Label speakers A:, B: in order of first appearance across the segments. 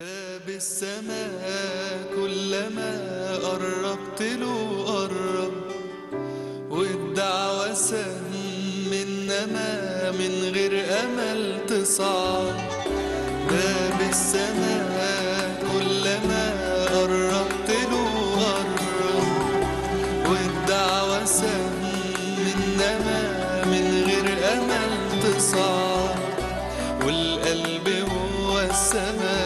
A: باب السماء كلما قربت له قرب والدعوة سهم إنما من غير أمل تصعد باب السماء كلما قربت له قرب والدعوة سهم إنما من غير أمل تصعد والقلب هو السماء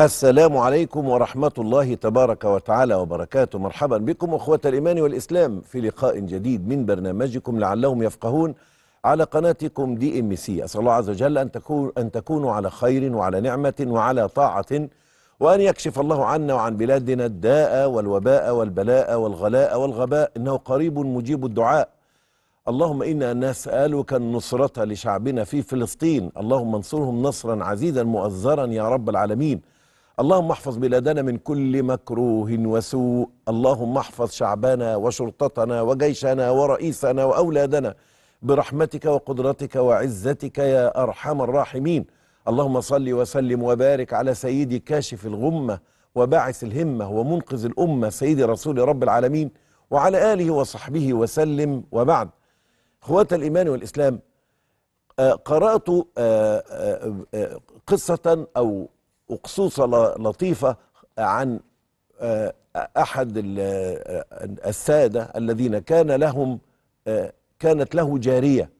B: السلام عليكم ورحمة الله تبارك وتعالى وبركاته مرحبا بكم أخوة الإيمان والإسلام في لقاء جديد من برنامجكم لعلهم يفقهون على قناتكم دي ام سي أسأل الله عز وجل أن, تكون أن تكونوا على خير وعلى نعمة وعلى طاعة وأن يكشف الله عنا وعن بلادنا الداء والوباء والبلاء والغلاء والغباء إنه قريب مجيب الدعاء اللهم إنا نسألك النصرة لشعبنا في فلسطين اللهم انصرهم نصرا عزيزا مؤزرا يا رب العالمين اللهم احفظ بلادنا من كل مكروه وسوء اللهم احفظ شعبنا وشرطتنا وجيشنا ورئيسنا وأولادنا برحمتك وقدرتك وعزتك يا أرحم الراحمين اللهم صل وسلم وبارك على سيدي كاشف الغمة وباعث الهمة ومنقذ الأمة سيدي رسول رب العالمين وعلى آله وصحبه وسلم وبعد اخوة الإيمان والإسلام آه، قرأت آه، آه، قصة أو وقصوصة لطيفة عن آه، أحد آه، السادة الذين كان لهم آه، كانت له جارية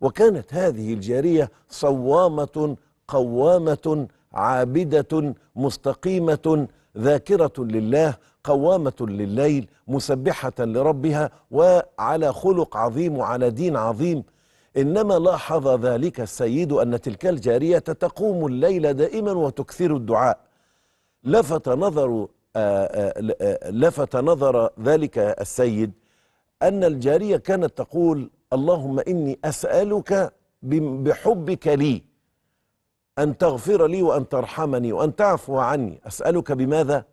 B: وكانت هذه الجارية صوامة قوامة عابدة مستقيمة ذاكرة لله قوامة لليل مسبحة لربها وعلى خلق عظيم وعلى دين عظيم إنما لاحظ ذلك السيد أن تلك الجارية تقوم الليل دائما وتكثر الدعاء لفت نظر آه، آه، آه، لفت نظر ذلك السيد أن الجارية كانت تقول اللهم إني أسألك بحبك لي أن تغفر لي وأن ترحمني وأن تعفو عني أسألك بماذا؟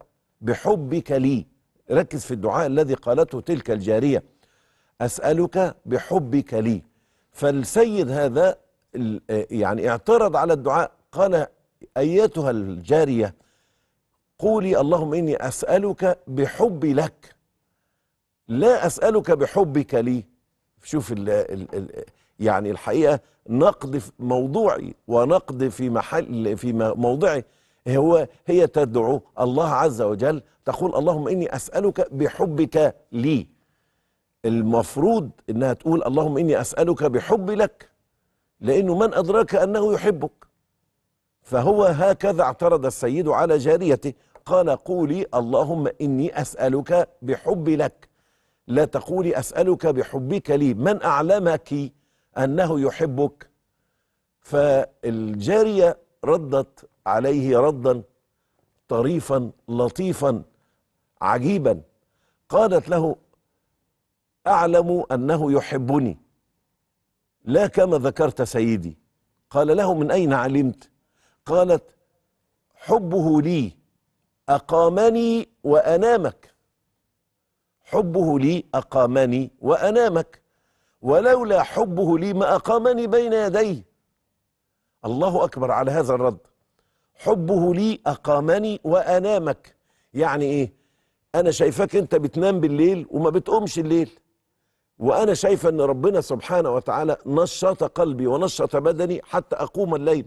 B: بحبك لي ركز في الدعاء الذي قالته تلك الجارية أسألك بحبك لي فالسيد هذا يعني اعترض على الدعاء قال أيتها الجارية قولي اللهم إني أسألك بحبي لك لا أسألك بحبك لي شوف ال ال الـ يعني الحقيقة نقد موضوعي ونقد في محل في موضعي هو هي تدعو الله عز وجل تقول اللهم إني أسألك بحبك لي المفروض انها تقول اللهم اني اسالك بحبي لك لانه من ادراك انه يحبك فهو هكذا اعترض السيد على جاريته قال قولي اللهم اني اسالك بحبي لك لا تقولي اسالك بحبك لي من اعلمك انه يحبك فالجاريه ردت عليه ردا طريفا لطيفا عجيبا قالت له أعلم أنه يحبني لا كما ذكرت سيدي قال له من أين علمت قالت حبه لي أقامني وأنامك حبه لي أقامني وأنامك ولولا حبه لي ما أقامني بين يديه الله أكبر على هذا الرد حبه لي أقامني وأنامك يعني إيه أنا شايفاك أنت بتنام بالليل وما بتقومش الليل وأنا شايفة أن ربنا سبحانه وتعالى نشط قلبي ونشط بدني حتى أقوم الليل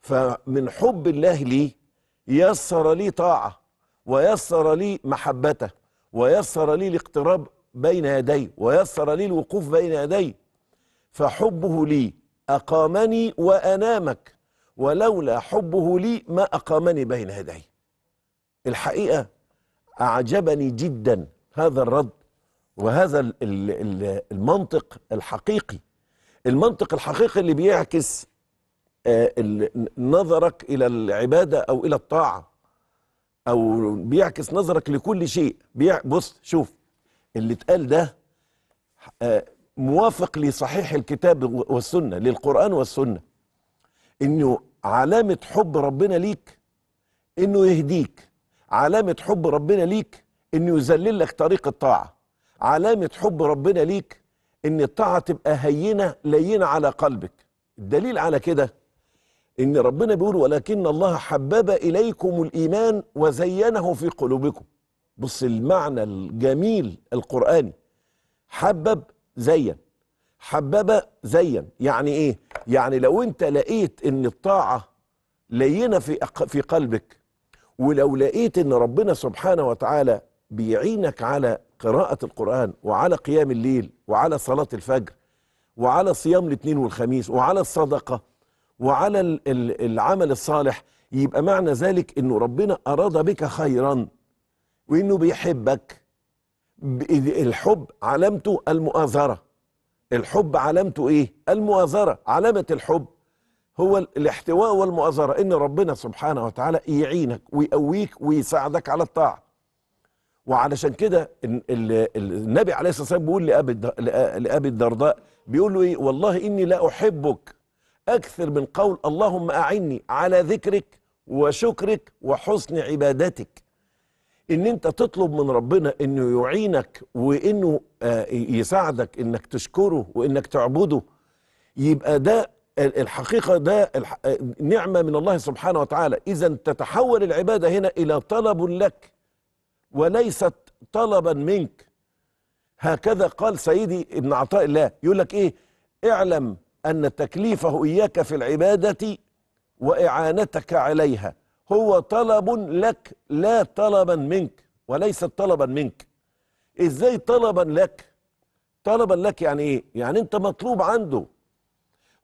B: فمن حب الله لي يسر لي طاعة ويسر لي محبته ويسر لي الاقتراب بين يدي ويسر لي الوقوف بين يدي فحبه لي أقامني وأنامك ولولا حبه لي ما أقامني بين يدي الحقيقة أعجبني جدا هذا الرد وهذا المنطق الحقيقي المنطق الحقيقي اللي بيعكس آه، نظرك إلى العبادة أو إلى الطاعة أو بيعكس نظرك لكل شيء بص شوف اللي اتقال ده آه، موافق لصحيح الكتاب والسنة للقرآن والسنة إنه علامة حب ربنا ليك إنه يهديك علامة حب ربنا ليك إنه يذلل لك طريق الطاعة علامة حب ربنا ليك ان الطاعة تبقى هينة لينة على قلبك الدليل على كده ان ربنا بيقول ولكن الله حبب اليكم الايمان وزينه في قلوبكم بص المعنى الجميل القرآني حبب زين حبب زين يعني ايه يعني لو انت لقيت ان الطاعة لينة في, في قلبك ولو لقيت ان ربنا سبحانه وتعالى بيعينك على قراءة القرآن وعلى قيام الليل وعلى صلاة الفجر وعلى صيام الاثنين والخميس وعلى الصدقة وعلى العمل الصالح يبقى معنى ذلك أنه ربنا أراد بك خيرا وأنه بيحبك الحب علامته المؤازرة الحب علامته إيه؟ المؤازرة علامة الحب هو الاحتواء والمؤازرة إن ربنا سبحانه وتعالى يعينك ويقويك ويساعدك على الطاعة وعلشان كده النبي عليه الصلاه والسلام بيقول لابي لابي الدرداء بيقول له ايه والله اني لا احبك اكثر من قول اللهم اعني على ذكرك وشكرك وحسن عبادتك ان انت تطلب من ربنا انه يعينك وانه آه، يساعدك انك تشكره وانك تعبده يبقى ده الحقيقة ده آه، نعمة من الله سبحانه وتعالى إذا تتحول العبادة هنا إلى طلب لك وليست طلبا منك هكذا قال سيدي ابن عطاء الله يقول لك ايه اعلم ان تكليفه اياك في العباده واعانتك عليها هو طلب لك لا طلبا منك وليست طلبا منك ازاي طلبا لك طلبا لك يعني ايه يعني انت مطلوب عنده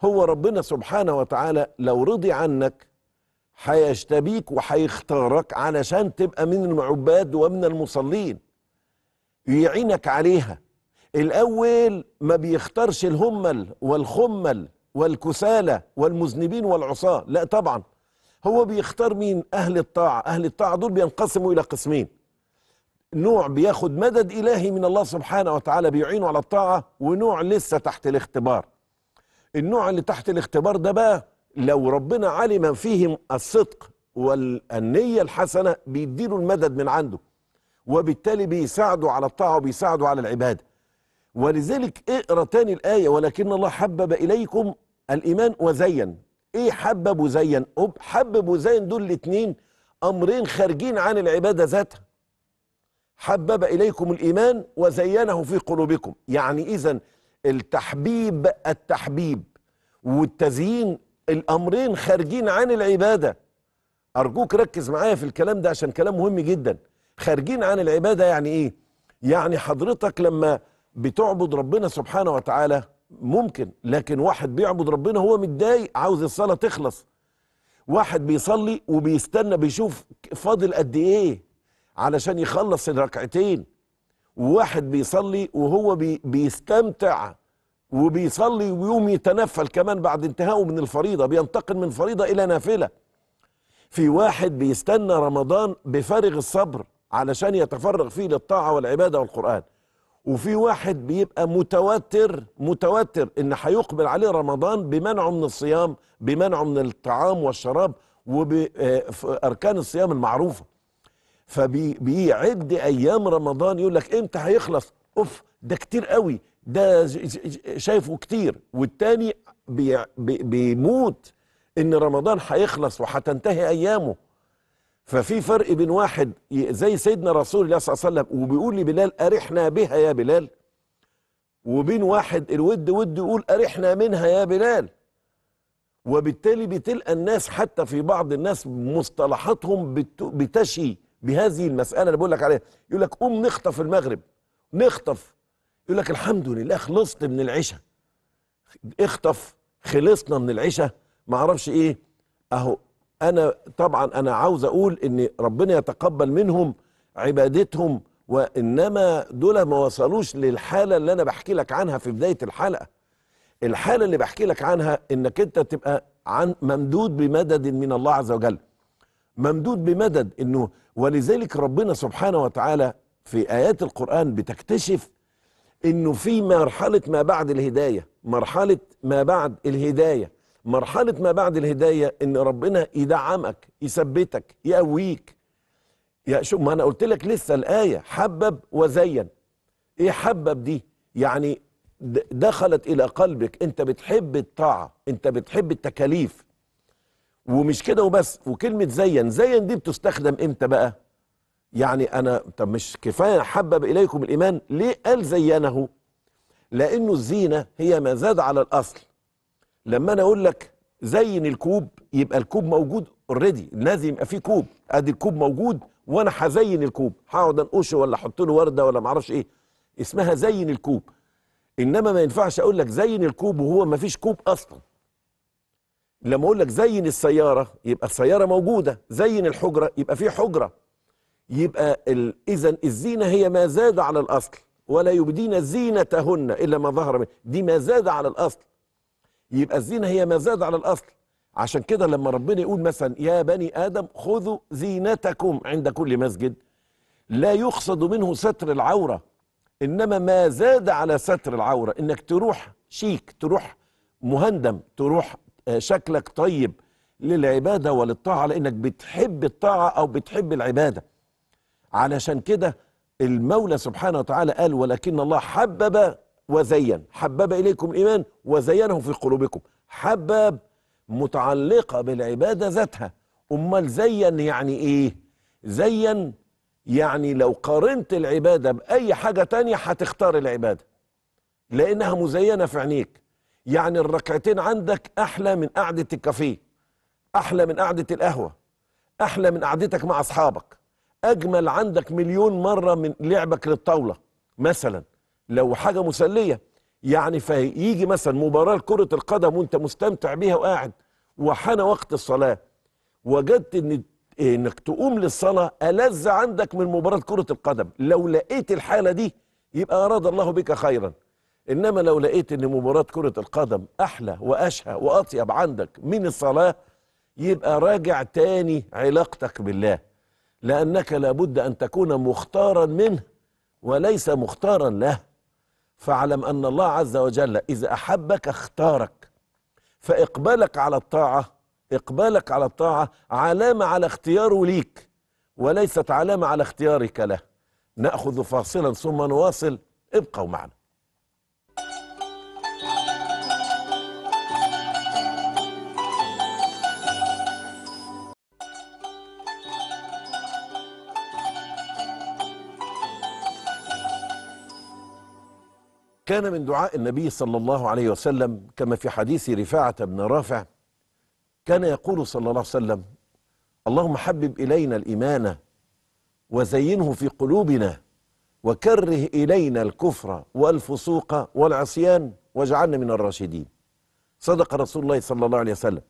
B: هو ربنا سبحانه وتعالى لو رضي عنك هيشتبيك وهيختارك علشان تبقى من العباد ومن المصلين يعينك عليها الأول ما بيختارش الهمل والخمل والكسالى والمذنبين والعصاة لا طبعا هو بيختار مين أهل الطاعة أهل الطاعة دول بينقسموا إلى قسمين نوع بياخد مدد إلهي من الله سبحانه وتعالى بيعينه على الطاعة ونوع لسه تحت الاختبار النوع اللي تحت الاختبار ده بقى لو ربنا علم فيهم الصدق والنية الحسنة بيديله المدد من عنده وبالتالي بيساعدوا على الطاعة وبيساعدوا على العبادة ولذلك اقرا تاني الآية ولكن الله حبب إليكم الإيمان وزين إيه حبب وزين حبب وزين دول الاتنين أمرين خارجين عن العبادة ذاتها حبب إليكم الإيمان وزينه في قلوبكم يعني إذا التحبيب التحبيب والتزيين الأمرين خارجين عن العبادة أرجوك ركز معايا في الكلام ده عشان كلام مهم جدا خارجين عن العبادة يعني إيه؟ يعني حضرتك لما بتعبد ربنا سبحانه وتعالى ممكن لكن واحد بيعبد ربنا هو متضايق عاوز الصلاة تخلص واحد بيصلي وبيستنى بيشوف فاضل قد ايه علشان يخلص الركعتين وواحد بيصلي وهو بي بيستمتع وبيصلي ويوم يتنفل كمان بعد انتهائه من الفريضة بينتقل من فريضة إلى نافلة في واحد بيستنى رمضان بفارغ الصبر علشان يتفرغ فيه للطاعة والعبادة والقرآن وفي واحد بيبقى متوتر متوتر ان هيقبل عليه رمضان بمنعه من الصيام بمنعه من الطعام والشراب وباركان آه، الصيام المعروفه فبيعد ايام رمضان يقول لك امتى هيخلص اوف ده كتير قوي ده شايفه كتير والتاني بي بي بيموت ان رمضان هيخلص وهتنتهي ايامه ففي فرق بين واحد زي سيدنا رسول الله صلى الله عليه وسلم وبيقول لبلال ارحنا بها يا بلال وبين واحد الود ود يقول ارحنا منها يا بلال وبالتالي بتلقى الناس حتى في بعض الناس مصطلحاتهم بتشي بهذه المساله اللي بقول لك عليها يقول لك قوم نخطف المغرب نخطف يقول لك الحمد لله خلصت من العشاء اخطف خلصنا من العشاء ما اعرفش ايه اهو انا طبعا انا عاوز اقول ان ربنا يتقبل منهم عبادتهم وانما دول ما وصلوش للحاله اللي انا بحكي لك عنها في بدايه الحلقه الحاله اللي بحكي لك عنها انك انت تبقى عن ممدود بمدد من الله عز وجل ممدود بمدد انه ولذلك ربنا سبحانه وتعالى في ايات القران بتكتشف انه في مرحله ما بعد الهدايه مرحله ما بعد الهدايه مرحله ما بعد الهدايه ان ربنا يدعمك يثبتك يقويك يا شوف ما انا قلت لك لسه الايه حبب وزين ايه حبب دي يعني دخلت الى قلبك انت بتحب الطاعه انت بتحب التكاليف ومش كده وبس وكلمه زين زين دي بتستخدم امتى بقى يعني أنا طب مش كفاية حبب إليكم الإيمان ليه قال زينه لأنه الزينة هي ما زاد على الأصل لما أنا أقول لك زين الكوب يبقى الكوب موجود اوريدي لازم يبقى فيه كوب ادي الكوب موجود وانا هزين الكوب هقعد انقشه ولا احط له ورده ولا معرفش ايه اسمها زين الكوب انما ما ينفعش اقول لك زين الكوب وهو ما فيش كوب اصلا لما اقول لك زين السياره يبقى السياره موجوده زين الحجره يبقى في حجره يبقى إذا الزينة هي ما زاد على الأصل ولا يبدين زينتهن إلا ما ظهر منه دي ما زاد على الأصل يبقى الزينة هي ما زاد على الأصل عشان كده لما ربنا يقول مثلا يا بني آدم خذوا زينتكم عند كل مسجد لا يقصد منه ستر العورة إنما ما زاد على ستر العورة إنك تروح شيك تروح مهندم تروح آه، شكلك طيب للعبادة وللطاعة لأنك بتحب الطاعة أو بتحب العبادة علشان كده المولى سبحانه وتعالى قال ولكن الله حبب وزين حبب إليكم الإيمان وزينه في قلوبكم حبب متعلقة بالعبادة ذاتها أمال زين يعني إيه زين يعني لو قارنت العبادة بأي حاجة تانية هتختار العبادة لأنها مزينة في عينيك يعني الركعتين عندك أحلى من قعدة الكافيه أحلى من قعدة القهوة أحلى من قعدتك مع أصحابك اجمل عندك مليون مره من لعبك للطاوله مثلا لو حاجه مسليه يعني فيجي مثلا مباراه كره القدم وانت مستمتع بيها وقاعد وحان وقت الصلاه وجدت ان انك تقوم للصلاه الذ عندك من مباراه كره القدم لو لقيت الحاله دي يبقى اراد الله بك خيرا انما لو لقيت ان مباراه كره القدم احلى واشهى واطيب عندك من الصلاه يبقى راجع تاني علاقتك بالله لأنك لابد أن تكون مختارا منه وليس مختارا له فاعلم أن الله عز وجل إذا أحبك اختارك فإقبالك على الطاعة إقبالك على الطاعة علامة على اختياره ليك وليست علامة على اختيارك له نأخذ فاصلا ثم نواصل ابقوا معنا كان من دعاء النبي صلى الله عليه وسلم كما في حديث رفاعة بن رافع كان يقول صلى الله عليه وسلم اللهم حبب إلينا الإيمان وزينه في قلوبنا وكره إلينا الكفر والفسوق والعصيان واجعلنا من الراشدين صدق رسول الله صلى الله عليه وسلم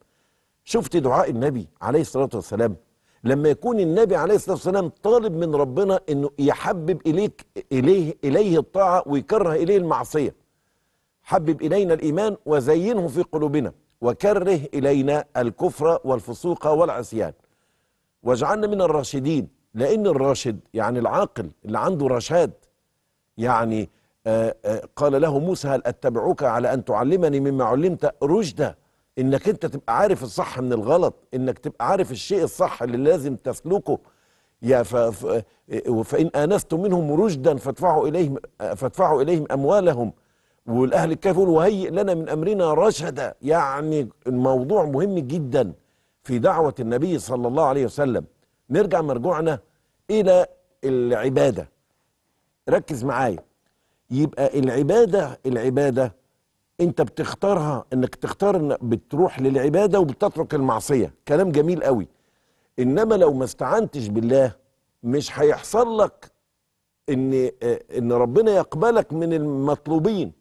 B: شفت دعاء النبي عليه الصلاة والسلام لما يكون النبي عليه الصلاه والسلام طالب من ربنا انه يحبب اليك اليه اليه الطاعه ويكره اليه المعصيه. حبب الينا الايمان وزينه في قلوبنا وكره الينا الكفر والفسوق والعصيان. واجعلنا من الراشدين لان الراشد يعني العاقل اللي عنده رشاد يعني آآ آه، آآ آه، قال له موسى هل اتبعك على ان تعلمني مما علمت رشدا انك انت تبقى عارف الصح من الغلط انك تبقى عارف الشيء الصح اللي لازم تسلكه يا ف... ف... إيه، فان انستم منهم رشدا فادفعوا اليهم فادفعوا اليهم اموالهم والاهل الكهف وهيئ لنا من امرنا رشدا يعني الموضوع مهم جدا في دعوه النبي صلى الله عليه وسلم نرجع مرجوعنا الى العباده ركز معايا يبقى العباده العباده انت بتختارها انك تختار إن بتروح للعباده وبتترك المعصيه كلام جميل قوي انما لو ما استعنتش بالله مش هيحصل لك ان ان ربنا يقبلك من المطلوبين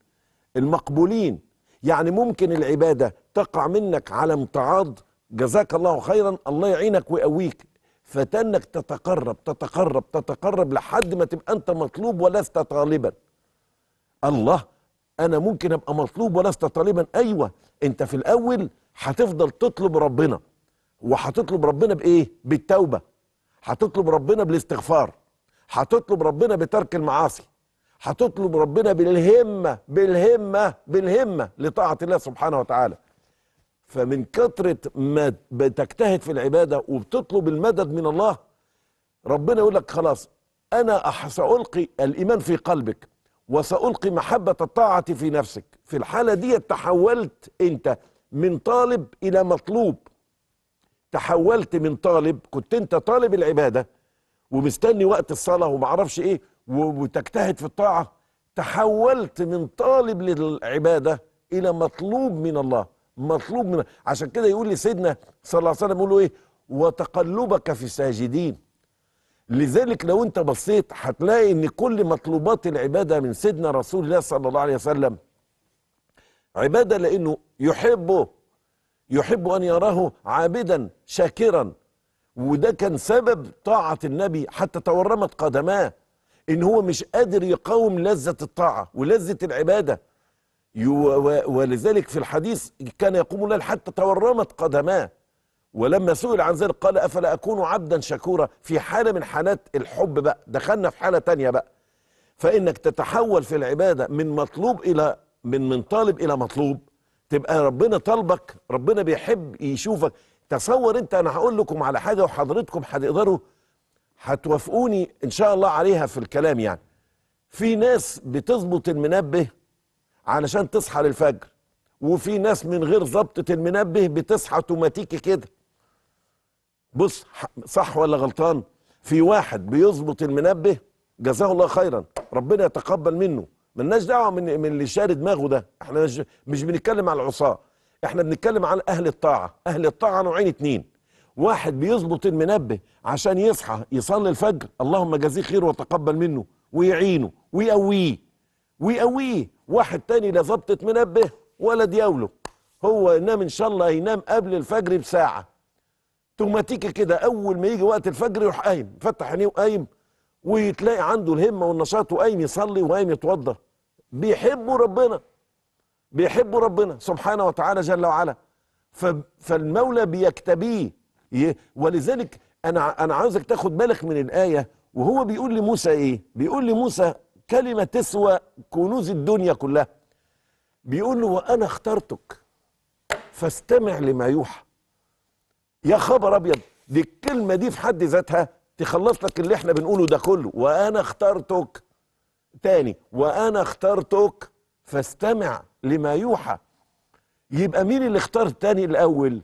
B: المقبولين يعني ممكن العباده تقع منك على امتعاض جزاك الله خيرا الله يعينك ويقويك فتنك تتقرب تتقرب تتقرب لحد ما تبقى انت مطلوب ولست طالبا الله انا ممكن ابقى مطلوب ولست طالبا ايوه انت في الاول هتفضل تطلب ربنا وهتطلب ربنا بايه بالتوبه هتطلب ربنا بالاستغفار هتطلب ربنا بترك المعاصي هتطلب ربنا بالهمه بالهمه بالهمه لطاعه الله سبحانه وتعالى فمن كثره ما بتجتهد في العباده وبتطلب المدد من الله ربنا يقول لك خلاص انا سالقي الايمان في قلبك وسألقي محبة الطاعة في نفسك في الحالة دي تحولت أنت من طالب إلى مطلوب تحولت من طالب كنت أنت طالب العبادة ومستني وقت الصلاة ومعرفش إيه وتجتهد في الطاعة تحولت من طالب للعبادة إلى مطلوب من الله مطلوب من عشان كده يقول لي سيدنا صلى الله عليه وسلم يقول له إيه وتقلبك في الساجدين لذلك لو انت بصيت هتلاقي ان كل مطلوبات العباده من سيدنا رسول الله صلى الله عليه وسلم عباده لانه يحبه يحب ان يراه عابدا شاكرا وده كان سبب طاعه النبي حتى تورمت قدماه ان هو مش قادر يقاوم لذه الطاعه ولذه العباده ولذلك في الحديث كان يقوم الليل حتى تورمت قدماه ولما سئل عن ذلك قال افلا اكون عبدا شكورا في حاله من حالات الحب بقى دخلنا في حاله تانية بقى فانك تتحول في العباده من مطلوب الى من من طالب الى مطلوب تبقى ربنا طالبك ربنا بيحب يشوفك تصور انت انا هقول لكم على حاجه وحضرتكم هتقدروا هتوافقوني ان شاء الله عليها في الكلام يعني في ناس بتظبط المنبه علشان تصحى للفجر وفي ناس من غير ظبطة المنبه بتصحى اوتوماتيكي كده بص صح ولا غلطان في واحد بيظبط المنبه جزاه الله خيرا ربنا يتقبل منه ملناش دعوه من من اللي شاري دماغه ده احنا مش بنتكلم على العصاه احنا بنتكلم على اهل الطاعه اهل الطاعه نوعين اتنين واحد بيظبط المنبه عشان يصحى يصلي الفجر اللهم جزيه خير وتقبل منه ويعينه ويقويه ويقويه واحد تاني لا ظبطت منبه ولا دياوله هو ينام ان شاء الله هينام قبل الفجر بساعه اوتوماتيكي كده اول ما يجي وقت الفجر يروح قايم فتح عينيه وقايم ويتلاقي عنده الهمه والنشاط وقايم يصلي وقايم يتوضى بيحبوا ربنا بيحبوا ربنا سبحانه وتعالى جل وعلا فالمولى بيكتبيه ولذلك انا انا عاوزك تاخد بالك من الايه وهو بيقول لموسى ايه بيقول لموسى كلمه تسوى كنوز الدنيا كلها بيقول له وانا اخترتك فاستمع لما يوحى يا خبر ابيض دي الكلمه دي في حد ذاتها تخلص لك اللي احنا بنقوله ده كله وانا اخترتك تاني وانا اخترتك فاستمع لما يوحى يبقى مين اللي اختار تاني الاول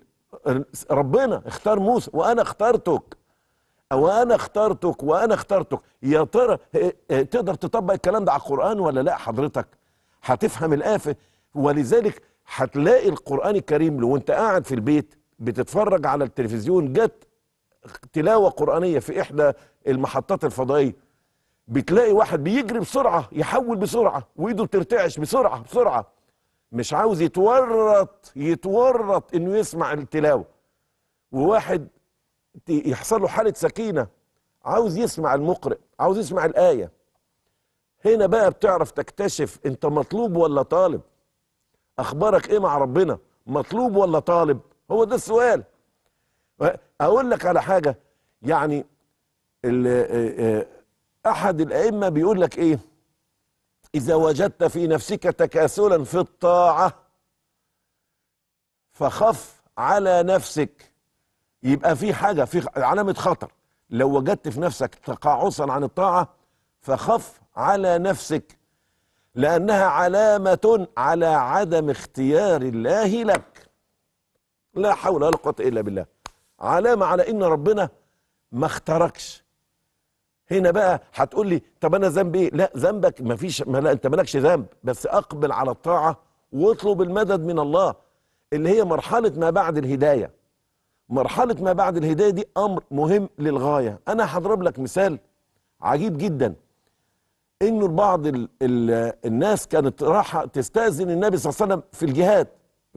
B: ربنا اختار موسى وانا اخترتك وانا اخترتك وانا اخترتك يا ترى إيه، إيه، تقدر تطبق الكلام ده على القران ولا لا حضرتك هتفهم الآفة ولذلك هتلاقي القرآن الكريم لو انت قاعد في البيت بتتفرج على التلفزيون جت تلاوه قرانيه في احدى المحطات الفضائيه بتلاقي واحد بيجري بسرعه يحول بسرعه وايده بترتعش بسرعه بسرعه مش عاوز يتورط يتورط انه يسمع التلاوه وواحد يحصل له حاله سكينه عاوز يسمع المقرئ عاوز يسمع الايه هنا بقى بتعرف تكتشف انت مطلوب ولا طالب اخبارك ايه مع ربنا مطلوب ولا طالب هو ده السؤال اقول لك على حاجه يعني آه، آه، احد الائمه بيقول لك ايه اذا وجدت في نفسك تكاسلا في الطاعه فخف على نفسك يبقى في حاجه في علامه خطر لو وجدت في نفسك تقاعسا عن الطاعه فخف على نفسك لانها علامه على عدم اختيار الله لك لا حول ولا قوه الا بالله علامه على ان ربنا ما اخترقش هنا بقى هتقول لي طب انا ذنبي ايه لا ذنبك ما فيش ما لا انت مالكش ذنب بس اقبل على الطاعه واطلب المدد من الله اللي هي مرحله ما بعد الهدايه مرحله ما بعد الهدايه دي امر مهم للغايه انا هضرب لك مثال عجيب جدا انه بعض الناس كانت راحه تستاذن النبي صلى الله عليه وسلم في الجهاد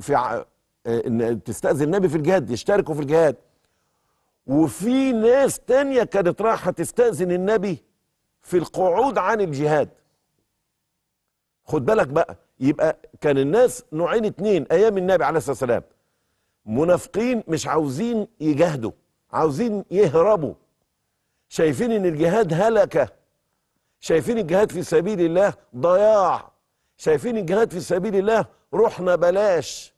B: في آه، ان تستاذن النبي في الجهاد يشتركوا في الجهاد وفي ناس تانية كانت رايحة تستأذن النبي في القعود عن الجهاد خد بالك بقى يبقى كان الناس نوعين اتنين أيام النبي عليه الصلاة والسلام منافقين مش عاوزين يجاهدوا عاوزين يهربوا شايفين ان الجهاد هلكة شايفين الجهاد في سبيل الله ضياع شايفين الجهاد في سبيل الله رحنا بلاش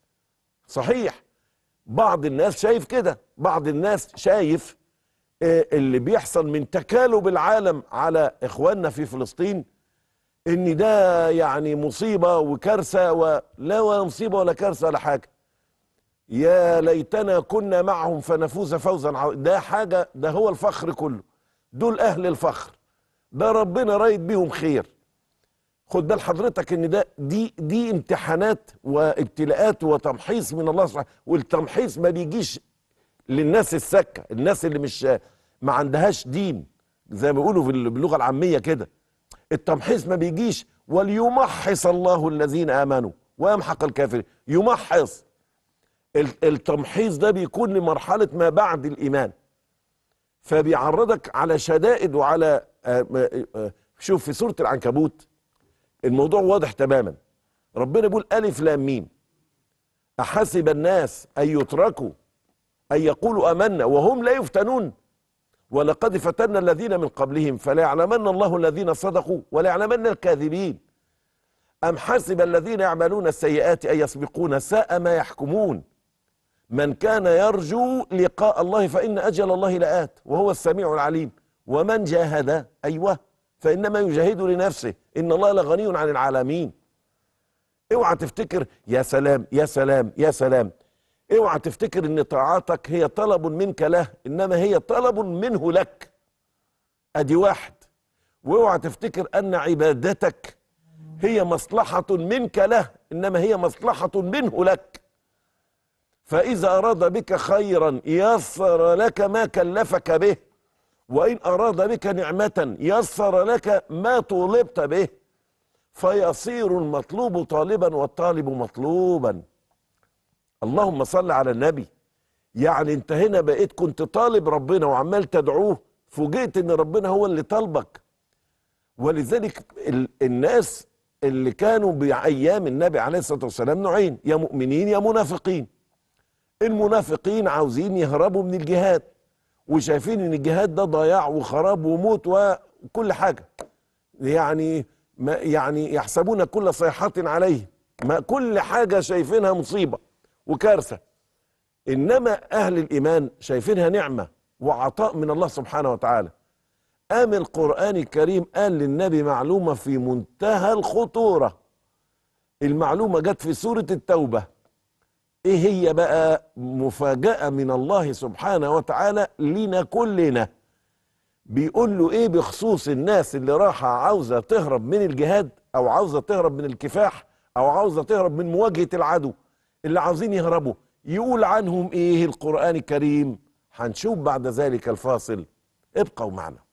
B: صحيح بعض الناس شايف كده بعض الناس شايف آه، اللي بيحصل من تكالب العالم على إخواننا في فلسطين إن ده يعني مصيبة وكارثة ولا ولا مصيبة ولا كارثة ولا حاجة يا ليتنا كنا معهم فنفوز فوزا عظيما ده حاجة ده هو الفخر كله دول أهل الفخر ده ربنا رايد بيهم خير خد بال حضرتك ان ده دي دي امتحانات وابتلاءات وتمحيص من الله سبحانه والتمحيص ما بيجيش للناس السكه الناس اللي مش ما عندهاش دين زي ما بيقولوا في اللغه العاميه كده التمحيص ما بيجيش وليمحص الله الذين امنوا ويمحق الكافرين يمحص التمحيص ده بيكون لمرحله ما بعد الايمان فبيعرضك على شدائد وعلى آه، آه، آه، شوف في سوره العنكبوت الموضوع واضح تماما ربنا بيقول ألف لام ميم أحسب الناس أن يتركوا أن يقولوا أمنا وهم لا يفتنون ولقد فتنا الذين من قبلهم فليعلمن الله الذين صدقوا وليعلمن الكاذبين أم حسب الذين يعملون السيئات أن يسبقون ساء ما يحكمون من كان يرجو لقاء الله فإن أجل الله لآت وهو السميع العليم ومن جاهد أيوه فإنما يجاهد لنفسه ان الله لغني عن العالمين اوعى تفتكر يا سلام يا سلام يا سلام اوعى تفتكر ان طاعتك هي طلب منك له انما هي طلب منه لك ادي واحد واوعى تفتكر ان عبادتك هي مصلحة منك له انما هي مصلحة منه لك فاذا اراد بك خيرا يسر لك ما كلفك به وإن أراد بك نعمة يسر لك ما طولبت به فيصير المطلوب طالبا والطالب مطلوبا اللهم صل على النبي يعني انت هنا بقيت كنت طالب ربنا وعمال تدعوه فوجئت ان ربنا هو اللي طالبك ولذلك الناس اللي كانوا بأيام النبي عليه الصلاة والسلام نوعين يا مؤمنين يا منافقين المنافقين عاوزين يهربوا من الجهاد وشايفين ان الجهاد ده ضياع وخراب وموت وكل حاجه يعني ما يعني يحسبون كل صيحات عليه ما كل حاجه شايفينها مصيبه وكارثه انما اهل الايمان شايفينها نعمه وعطاء من الله سبحانه وتعالى قام القران الكريم قال للنبي معلومه في منتهى الخطوره المعلومه جت في سوره التوبه ايه هي بقى مفاجأة من الله سبحانه وتعالى لينا كلنا بيقول له ايه بخصوص الناس اللي راحة عاوزة تهرب من الجهاد او عاوزة تهرب من الكفاح او عاوزة تهرب من مواجهة العدو اللي عاوزين يهربوا يقول عنهم ايه القرآن الكريم هنشوف بعد ذلك الفاصل ابقوا معنا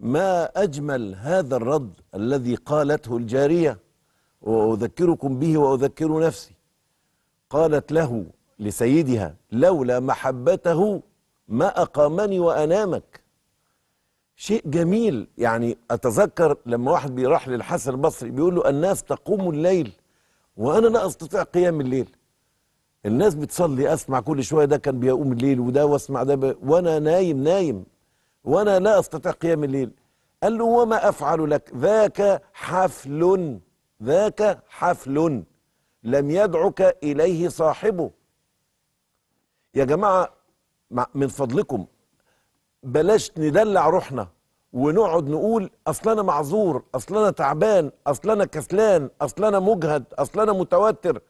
B: ما أجمل هذا الرد الذي قالته الجارية وأذكركم به وأذكر نفسي قالت له لسيدها لولا محبته ما أقامني وأنامك شيء جميل يعني أتذكر لما واحد بيروح للحسن البصري بيقول له الناس تقوم الليل وأنا لا أستطيع قيام الليل الناس بتصلي أسمع كل شوية ده كان بيقوم الليل وده وأسمع ده وأنا نايم نايم وأنا لا أستطيع قيام الليل قال له وما أفعل لك ذاك حفل ذاك حفل لم يدعك إليه صاحبه يا جماعة من فضلكم بلاش ندلع روحنا ونقعد نقول اصل انا معذور اصل انا تعبان اصل انا كسلان اصل انا مجهد اصل انا متوتر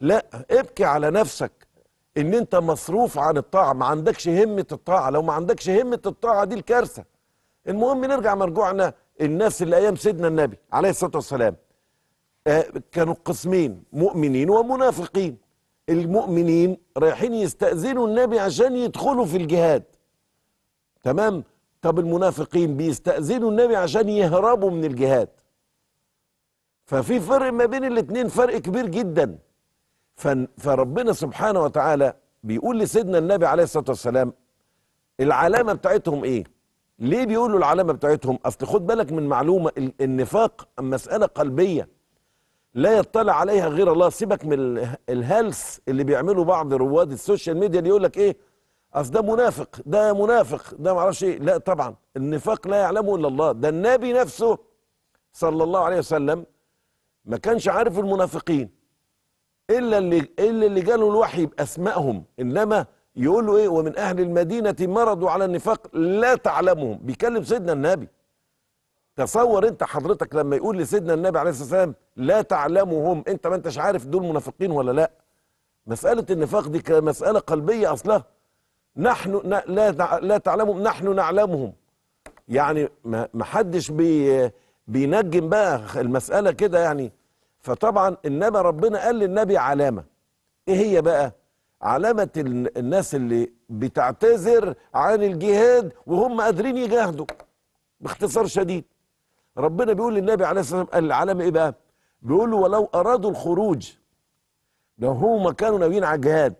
B: لا ابكي على نفسك ان انت مصروف عن الطاعه ما عندكش همه الطاعه لو ما عندكش همه الطاعه دي الكارثه المهم نرجع مرجوعنا الناس اللي ايام سيدنا النبي عليه الصلاه والسلام آه، كانوا قسمين مؤمنين ومنافقين المؤمنين رايحين يستأذنوا النبي عشان يدخلوا في الجهاد تمام طب المنافقين بيستأذنوا النبي عشان يهربوا من الجهاد ففي فرق ما بين الاتنين فرق كبير جدا فربنا سبحانه وتعالى بيقول لسيدنا النبي عليه الصلاه والسلام العلامه بتاعتهم ايه؟ ليه بيقولوا العلامه بتاعتهم؟ اصل خد بالك من معلومه النفاق مساله قلبيه لا يطلع عليها غير الله سيبك من الهلس اللي بيعمله بعض رواد السوشيال ميديا اللي يقول لك ايه؟ اصل ده منافق ده منافق ده معرفش ايه لا طبعا النفاق لا يعلمه الا الله ده النبي نفسه صلى الله عليه وسلم ما كانش عارف المنافقين الا اللي الا اللي جاله الوحي باسمائهم انما يقول له ايه ومن اهل المدينه مرضوا على النفاق لا تعلمهم بيكلم سيدنا النبي تصور انت حضرتك لما يقول لسيدنا النبي عليه الصلاه والسلام لا تعلمهم انت ما انتش عارف دول منافقين ولا لا مساله النفاق دي مساله قلبيه اصلها نحن لا لا تعلمهم نحن نعلمهم يعني ما حدش بي بينجم بقى المساله كده يعني فطبعا انما ربنا قال للنبي علامه ايه هي بقى علامه الناس اللي بتعتذر عن الجهاد وهم قادرين يجاهدوا باختصار شديد ربنا بيقول للنبي عليه الصلاه والسلام العلامه ايه بقى بيقول له ولو ارادوا الخروج لو هم كانوا ناويين على الجهاد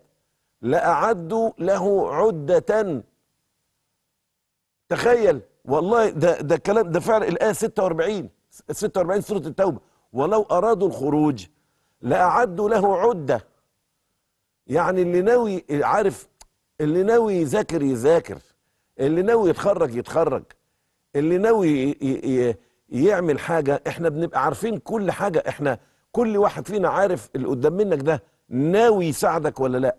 B: لاعدوا له عده تخيل والله ده ده الكلام ده فعل الايه 46 46 سوره التوبه ولو أرادوا الخروج لأعدوا له عدة يعني اللي ناوي عارف اللي ناوي يذاكر يذاكر اللي ناوي يتخرج يتخرج اللي ناوي يعمل حاجة احنا بنبقى عارفين كل حاجة احنا كل واحد فينا عارف اللي قدام منك ده ناوي يساعدك ولا لا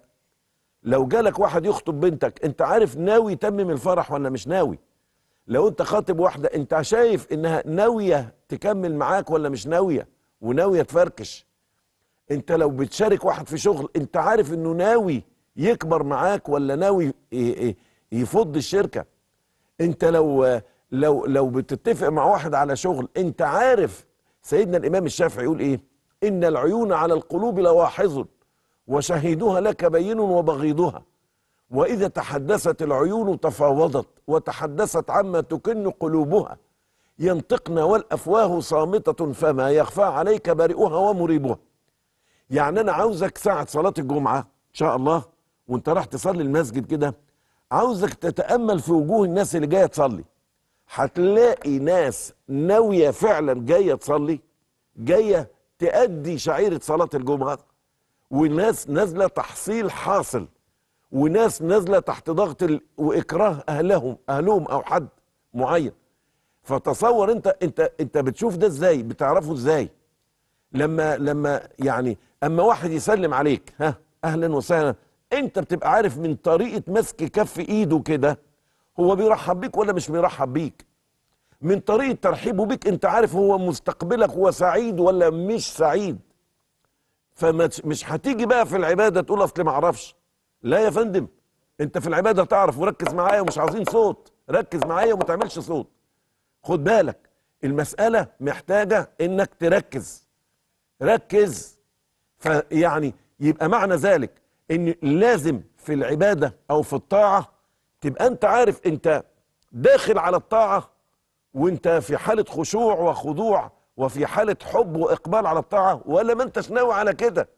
B: لو جالك واحد يخطب بنتك انت عارف ناوي يتمم الفرح ولا مش ناوي لو انت خاطب واحده انت شايف انها ناويه تكمل معاك ولا مش ناويه وناويه تفركش انت لو بتشارك واحد في شغل انت عارف انه ناوي يكبر معاك ولا ناوي يفض الشركه انت لو لو لو بتتفق مع واحد على شغل انت عارف سيدنا الامام الشافعي يقول ايه ان العيون على القلوب لواحظ وشهيدها لك بين وبغيضها واذا تحدثت العيون تفاوضت وتحدثت عما تكن قلوبها ينطقن والافواه صامته فما يخفى عليك بارئها ومريبها يعني انا عاوزك ساعه صلاه الجمعه ان شاء الله وانت راح تصلي المسجد كده عاوزك تتامل في وجوه الناس اللي جايه تصلي هتلاقي ناس ناويه فعلا جايه تصلي جايه تأدي شعيره صلاه الجمعه وناس نازله تحصيل حاصل وناس نازله تحت ضغط ال... واكراه اهلهم اهلهم او حد معين فتصور انت انت انت بتشوف ده ازاي بتعرفه ازاي لما لما يعني اما واحد يسلم عليك ها اهلا وسهلا انت بتبقى عارف من طريقه مسك كف ايده كده هو بيرحب بيك ولا مش بيرحب بيك من طريقه ترحيبه بيك انت عارف هو مستقبلك هو سعيد ولا مش سعيد فمش هتيجي بقى في العباده تقول اصل ما اعرفش لا يا فندم انت في العباده تعرف وركز معايا ومش عاوزين صوت ركز معايا وما تعملش صوت خد بالك المساله محتاجه انك تركز ركز فيعني يبقى معنى ذلك ان لازم في العباده او في الطاعه تبقى انت عارف انت داخل على الطاعه وانت في حاله خشوع وخضوع وفي حاله حب واقبال على الطاعه ولا ما انتش ناوي على كده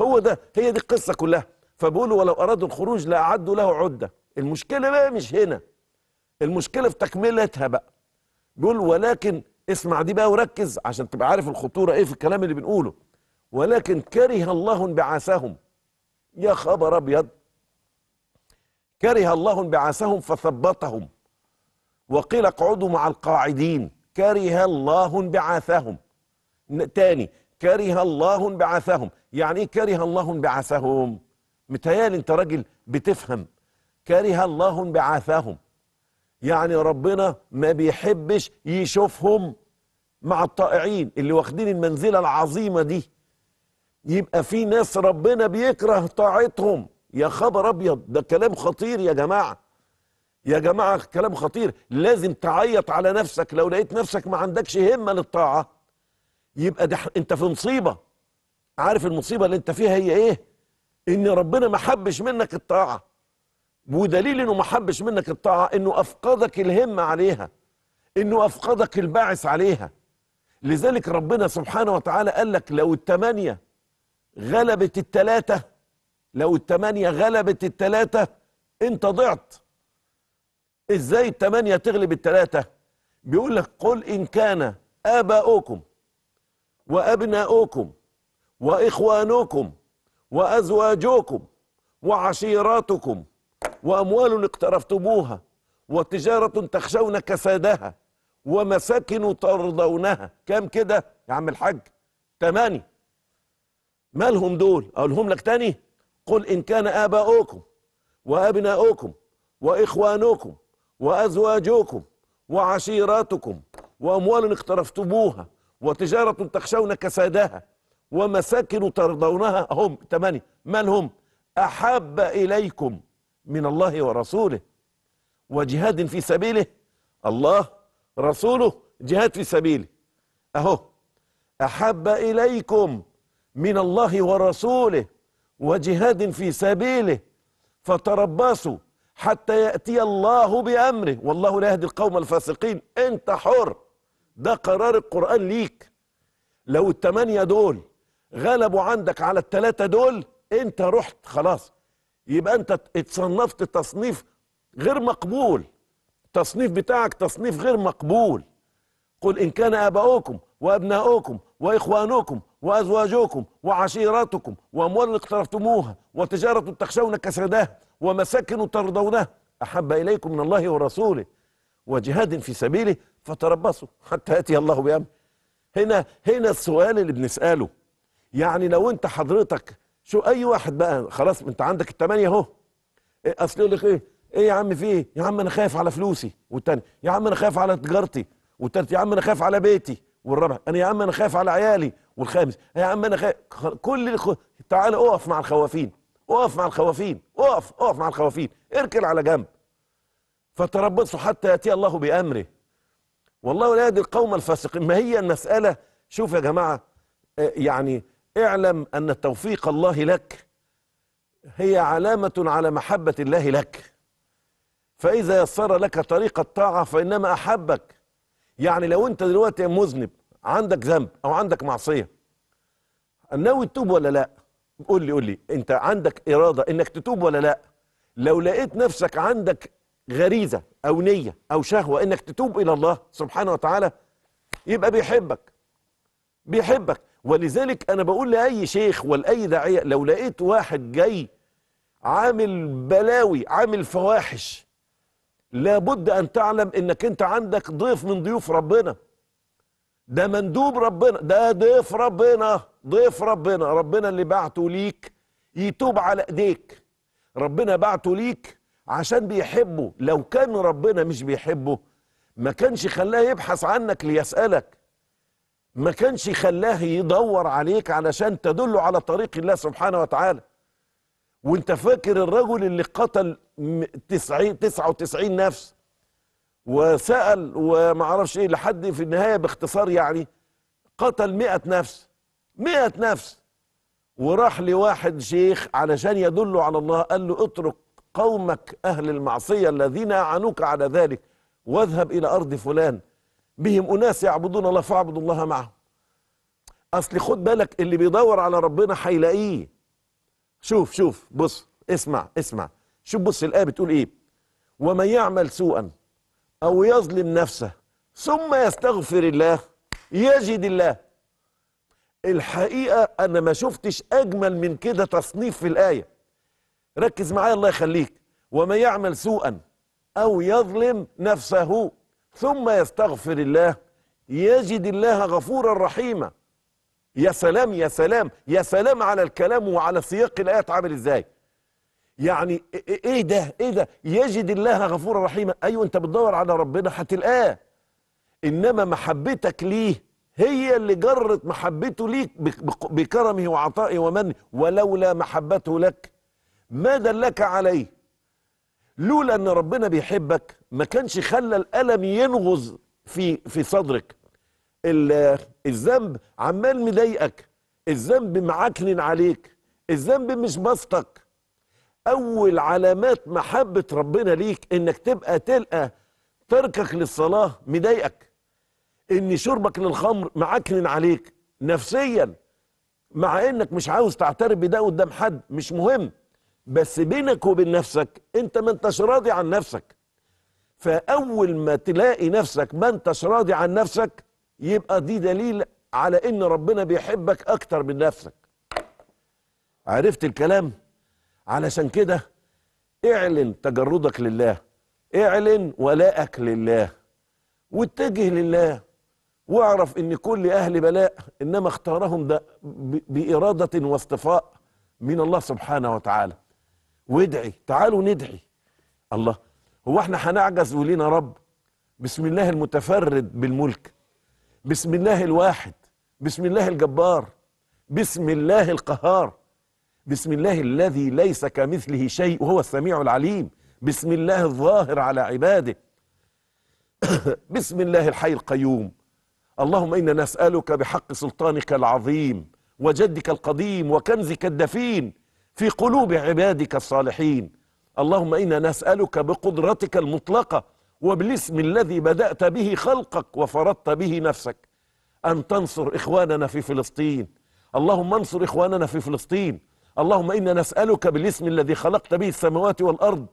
B: هو ده هي دي القصه كلها فبيقولوا ولو أرادوا الخروج لأعدوا له عدة المشكلة بقى مش هنا المشكلة في تكملتها بقى بيقول ولكن اسمع دي بقى وركز عشان تبقى عارف الخطورة ايه في الكلام اللي بنقوله ولكن كره الله انبعاثهم يا خبر ابيض كره الله انبعاثهم فثبطهم وقيل اقعدوا مع القاعدين كره الله انبعاثهم تاني كره الله انبعاثهم يعني ايه كره الله انبعاثهم متهيألي انت راجل بتفهم كره الله انبعاثهم يعني ربنا ما بيحبش يشوفهم مع الطائعين اللي واخدين المنزلة العظيمة دي يبقى في ناس ربنا بيكره طاعتهم يا خبر ابيض ده كلام خطير يا جماعه يا جماعه كلام خطير لازم تعيط على نفسك لو لقيت نفسك ما عندكش همه للطاعه يبقى ده انت في مصيبه عارف المصيبه اللي انت فيها هي ايه ان ربنا ما حبش منك الطاعه ودليل انه ما حبش منك الطاعه انه افقدك الهمه عليها انه افقدك الباعث عليها لذلك ربنا سبحانه وتعالى قال لك لو الثمانيه غلبت الثلاثه لو الثمانيه غلبت الثلاثه انت ضعت ازاي الثمانيه تغلب الثلاثه بيقول لك قل ان كان اباؤكم وابناؤكم واخوانكم وأزواجكم وعشيراتكم وأموال اقترفتموها وتجارة تخشون كسادها ومساكن ترضونها كام كده يا عم الحاج تمانية مالهم دول أقولهم لك تاني قل إن كان آباؤكم وأبناؤكم وإخوانكم وأزواجكم وعشيراتكم وأموال اقترفتموها وتجارة تخشون كسادها ومساكن ترضونها هم ثمانية من هم أحب إليكم من الله ورسوله وجهاد في سبيله الله رسوله جهاد في سبيله أهو أحب إليكم من الله ورسوله وجهاد في سبيله فتربصوا حتى يأتي الله بأمره والله لا يهدي القوم الفاسقين أنت حر ده قرار القرآن ليك لو التمانية دول غلبوا عندك على الثلاثه دول انت رحت خلاص يبقى انت اتصنفت تصنيف غير مقبول التصنيف بتاعك تصنيف غير مقبول قل ان كان اباؤكم وابناؤكم واخوانكم وازواجكم وعشيرتكم واموال اقترفتموها وتجاره تخشون كسادها ومساكن ترضونها احب اليكم من الله ورسوله وجهاد في سبيله فتربصوا حتى ياتي الله بامر هنا هنا السؤال اللي بنساله يعني لو انت حضرتك شو اي واحد بقى خلاص انت عندك الثمانيه اهو إيه، اصل يقول لك ايه ايه يا عم في ايه يا عم انا خايف على فلوسي والتاني يا عم انا خايف على تجارتي والتالت يا عم انا خايف على بيتي والرابع انا يا عم انا خايف على عيالي والخامس يا عم انا خايف كل الخ... تعال اقف مع الخوافين اقف مع الخوافين اقف اقف مع الخوافين اركن على جنب فتربصوا حتى ياتي الله بامره والله لا يهدي القوم الفاسقين ما هي المساله شوف يا جماعه إيه، يعني اعلم أن توفيق الله لك هي علامة على محبة الله لك فإذا يسر لك طريق الطاعة فإنما أحبك يعني لو أنت دلوقتي مذنب عندك ذنب أو عندك معصية ناوي تتوب ولا لا قول لي قول لي أنت عندك إرادة إنك تتوب ولا لا لو لقيت نفسك عندك غريزة أو نية أو شهوة إنك تتوب إلى الله سبحانه وتعالى يبقى بيحبك بيحبك ولذلك أنا بقول لأي شيخ ولأي داعية لو لقيت واحد جاي عامل بلاوي عامل فواحش لابد أن تعلم إنك أنت عندك ضيف من ضيوف ربنا ده مندوب ربنا ده ضيف ربنا ضيف ربنا ربنا اللي بعته ليك يتوب على ايديك ربنا بعته ليك عشان بيحبه لو كان ربنا مش بيحبه ما كانش خلاه يبحث عنك ليسألك ما كانش خلاه يدور عليك علشان تدله على طريق الله سبحانه وتعالى وانت فاكر الرجل اللي قتل 90 99 نفس وسأل وما اعرفش ايه لحد في النهاية باختصار يعني قتل 100 نفس 100 نفس وراح لواحد شيخ علشان يدله على الله قال له اترك قومك أهل المعصية الذين اعانوك على ذلك واذهب إلى أرض فلان بهم أناس يعبدون الله فاعبدوا الله معهم أصل خد بالك اللي بيدور على ربنا هيلاقيه شوف شوف بص اسمع اسمع شوف بص الآية بتقول إيه ومن يعمل سوءا أو يظلم نفسه ثم يستغفر الله يجد الله الحقيقة أنا ما شفتش أجمل من كده تصنيف في الآية ركز معايا الله يخليك ومن يعمل سوءا أو يظلم نفسه ثم يستغفر الله يجد الله غفورا رحيما يا سلام يا سلام يا سلام على الكلام وعلى سياق الايات عامل ازاي يعني ايه ده ايه ده يجد الله غفورا رحيما ايوه انت بتدور على ربنا هتلقاه انما محبتك ليه هي اللي جرت محبته ليك بكرمه وعطائه ومنه ولولا محبته لك ما دلك عليه لولا ان ربنا بيحبك ما كانش خلى الالم ينغز في في صدرك الذنب عمال مضايقك الذنب معكنن عليك الذنب مش بسطك اول علامات محبه ربنا ليك انك تبقى تلقى تركك للصلاه مضايقك ان شربك للخمر معكنن عليك نفسيا مع انك مش عاوز تعترف بده قدام حد مش مهم بس بينك وبين نفسك انت ما انتش راضي عن نفسك فاول ما تلاقي نفسك ما انتش راضي عن نفسك يبقى دي دليل على ان ربنا بيحبك اكتر من نفسك عرفت الكلام علشان كده اعلن تجردك لله اعلن ولائك لله واتجه لله واعرف ان كل اهل بلاء انما اختارهم ده باراده واصطفاء من الله سبحانه وتعالى وادعي تعالوا ندعي الله هو احنا هنعجز ولينا رب بسم الله المتفرد بالملك بسم الله الواحد بسم الله الجبار بسم الله القهار بسم الله الذي ليس كمثله شيء وهو السميع العليم بسم الله الظاهر على عباده بسم الله الحي القيوم اللهم إنا نسألك بحق سلطانك العظيم وجدك القديم وكنزك الدفين في قلوب عبادك الصالحين اللهم إنا نسألك بقدرتك المطلقة وبالاسم الذي بدأت به خلقك وفرضت به نفسك أن تنصر إخواننا في فلسطين اللهم انصر إخواننا في فلسطين اللهم إنا نسألك بالاسم الذي خلقت به السماوات والأرض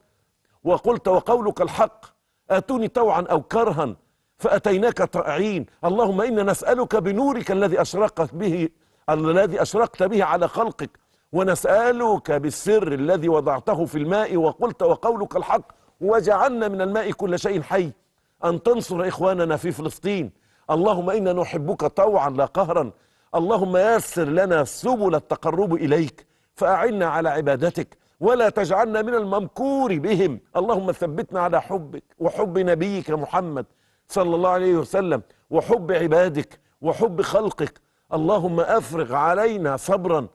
B: وقلت وقولك الحق آتوني طوعا أو كرها فأتيناك طائعين اللهم إنا نسألك بنورك الذي أشرقت به الذي أشرقت به على خلقك ونسألك بالسر الذي وضعته في الماء وقلت وقولك الحق وجعلنا من الماء كل شيء حي أن تنصر إخواننا في فلسطين اللهم إنا نحبك طوعا لا قهرا اللهم يسر لنا سبل التقرب إليك فأعنا على عبادتك ولا تجعلنا من الممكور بهم اللهم ثبتنا على حبك وحب نبيك محمد صلى الله عليه وسلم وحب عبادك وحب خلقك اللهم أفرغ علينا صبرا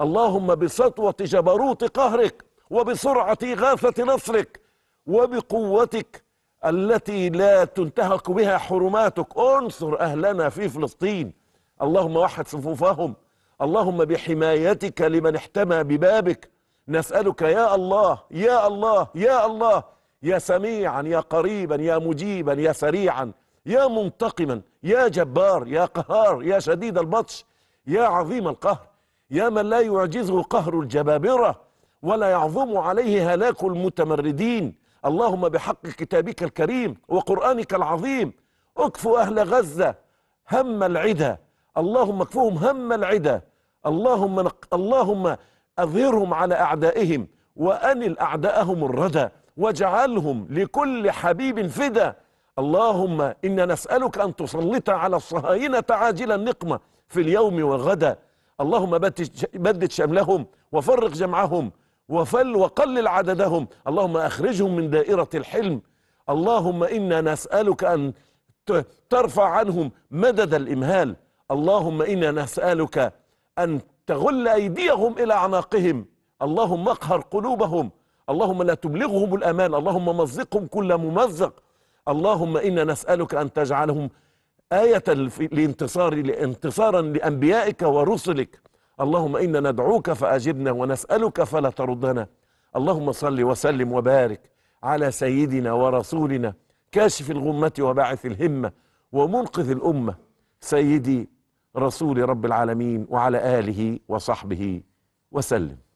B: اللهم بسطوة جبروت قهرك وبسرعة إغاثة نصرك وبقوتك التي لا تنتهك بها حرماتك انصر أهلنا في فلسطين اللهم وحد صفوفهم اللهم بحمايتك لمن احتمى ببابك نسألك يا الله يا الله يا الله يا سميعا يا قريبا يا مجيبا يا سريعا يا منتقما يا جبار يا قهار يا شديد البطش يا عظيم القهر يا من لا يعجزه قهر الجبابرة ولا يعظم عليه هلاك المتمردين اللهم بحق كتابك الكريم وقرآنك العظيم اكفوا أهل غزة هم العدا اللهم اكفهم هم العدا اللهم نق... اللهم أظهرهم على أعدائهم وأنل أعداءهم الردى واجعلهم لكل حبيب فدا اللهم إنا نسألك أن تسلط على الصهاينة عاجل النقمة في اليوم والغدا اللهم بدد شملهم وفرق جمعهم وفل وقلل عددهم اللهم أخرجهم من دائرة الحلم اللهم إنا نسألك أن ترفع عنهم مدد الإمهال اللهم إنا نسألك أن تغل أيديهم إلى أعناقهم اللهم اقهر قلوبهم اللهم لا تبلغهم الأمان اللهم مزقهم كل ممزق اللهم إنا نسألك أن تجعلهم آية لانتصار لانتصارا لأنبيائك ورسلك اللهم إنا ندعوك فأجبنا ونسألك فلا تردنا اللهم صل وسلم وبارك على سيدنا ورسولنا كاشف الغمة وباعث الهمة ومنقذ الأمة سيدي رسول رب العالمين وعلى آله وصحبه وسلم